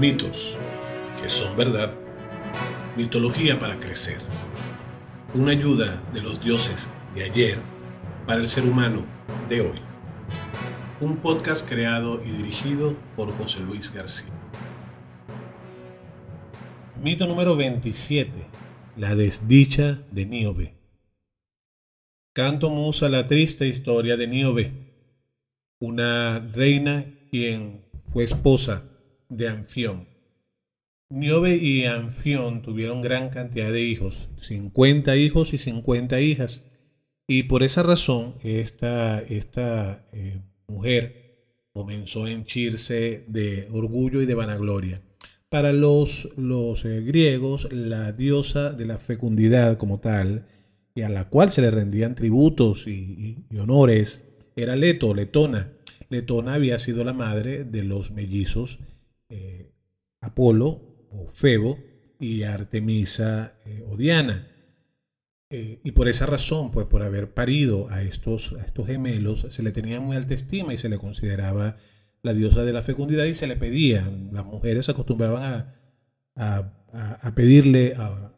Mitos, que son verdad. Mitología para crecer. Una ayuda de los dioses de ayer para el ser humano de hoy. Un podcast creado y dirigido por José Luis García. Mito número 27. La desdicha de Níobe. Canto musa la triste historia de Niobe, una reina quien fue esposa de Anfión. Niobe y Anfión tuvieron gran cantidad de hijos, 50 hijos y 50 hijas. Y por esa razón, esta, esta eh, mujer comenzó a henchirse de orgullo y de vanagloria. Para los, los eh, griegos, la diosa de la fecundidad como tal, y a la cual se le rendían tributos y honores, era Leto, Letona. Letona había sido la madre de los mellizos eh, Apolo o Febo y Artemisa eh, o Diana. Eh, y por esa razón, pues por haber parido a estos, estos gemelos, se le tenía muy alta estima y se le consideraba la diosa de la fecundidad y se le pedía. Las mujeres se acostumbraban a, pedirle, a,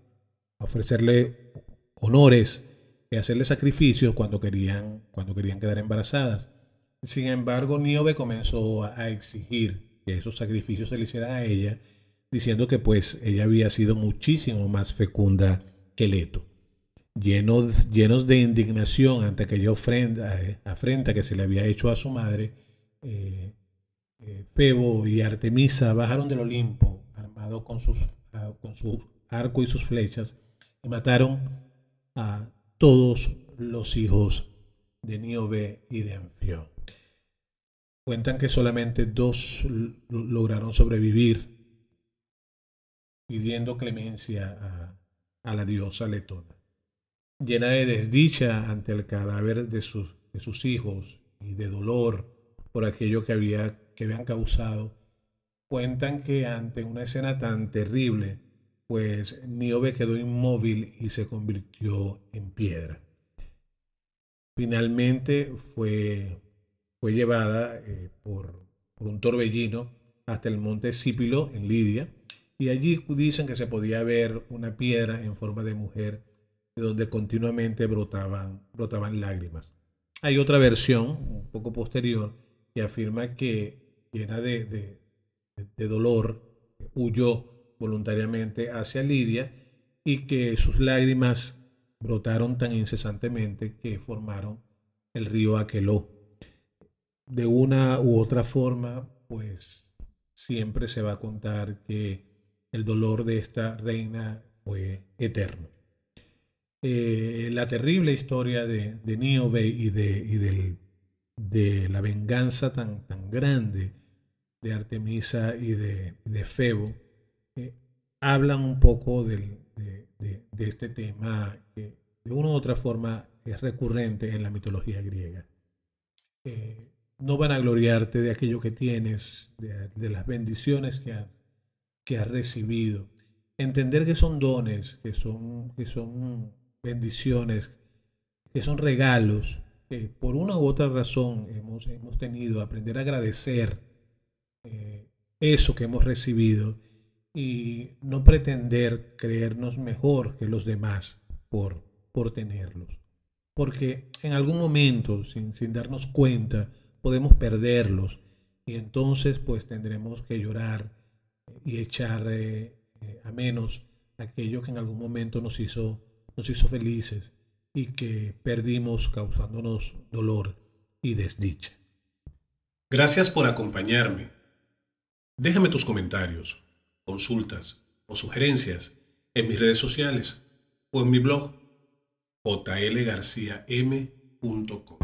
ofrecerle honores y hacerle sacrificios cuando querían, cuando querían quedar embarazadas. Sin embargo, Niobe comenzó a exigir que esos sacrificios se le hicieran a ella, diciendo que pues ella había sido muchísimo más fecunda que Leto. Llenos, llenos de indignación ante aquella ofrenda, afrenta que se le había hecho a su madre, eh, eh, Febo y Artemisa bajaron del Olimpo, armados con, sus, con su arco y sus flechas, y mataron a todos los hijos de Niobe y de Anfión. Cuentan que solamente dos lograron sobrevivir pidiendo clemencia a, la diosa letona. Llena de desdicha ante el cadáver de sus, hijos y de dolor por aquello que, que habían causado, cuentan que ante una escena tan terrible, pues Niobe quedó inmóvil y se convirtió en piedra. Finalmente fue fue llevada eh, por, un torbellino hasta el monte Sípilo en Lidia, y allí dicen que se podía ver una piedra en forma de mujer de donde continuamente brotaban, brotaban lágrimas. Hay otra versión, un poco posterior, que afirma que llena de, de dolor, huyó voluntariamente hacia Lidia y que sus lágrimas brotaron tan incesantemente que formaron el río Aqueló de una u otra forma, pues siempre se va a contar que el dolor de esta reina fue eterno. Eh, la terrible historia de, de y, de, de la venganza tan, grande de Artemisa y de, Febo eh, hablan un poco de, este tema que de una u otra forma es recurrente en la mitología griega. Eh, no van a gloriarte de aquello que tienes, de, las bendiciones que has, recibido. Entender que son dones, que son, que son bendiciones, que son regalos, que por una u otra razón hemos, hemos tenido. Aprender a agradecer eh, eso que hemos recibido y no pretender creernos mejor que los demás por, por tenerlos. Porque en algún momento, sin, sin darnos cuenta, podemos perderlos y entonces pues tendremos que llorar y echar eh, eh, a menos aquello que en algún momento nos hizo, nos hizo felices y que perdimos causándonos dolor y desdicha. Gracias por acompañarme. Déjame tus comentarios, consultas o sugerencias en mis redes sociales o en mi blog jlgarciam.com.